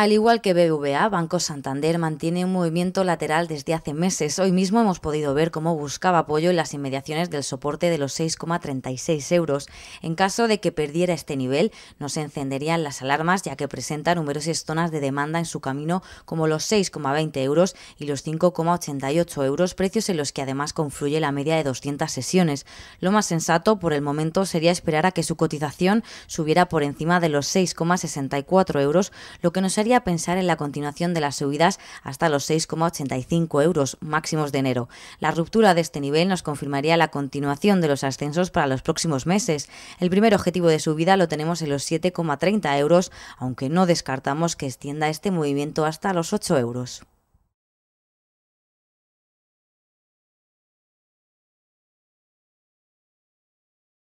Al igual que BBVA, Banco Santander mantiene un movimiento lateral desde hace meses. Hoy mismo hemos podido ver cómo buscaba apoyo en las inmediaciones del soporte de los 6,36 euros. En caso de que perdiera este nivel, nos encenderían las alarmas ya que presenta numerosas zonas de demanda en su camino como los 6,20 euros y los 5,88 euros, precios en los que además confluye la media de 200 sesiones. Lo más sensato por el momento sería esperar a que su cotización subiera por encima de los 6,64 euros, lo que nos haría pensar en la continuación de las subidas hasta los 6,85 euros máximos de enero. La ruptura de este nivel nos confirmaría la continuación de los ascensos para los próximos meses. El primer objetivo de subida lo tenemos en los 7,30 euros, aunque no descartamos que extienda este movimiento hasta los 8 euros.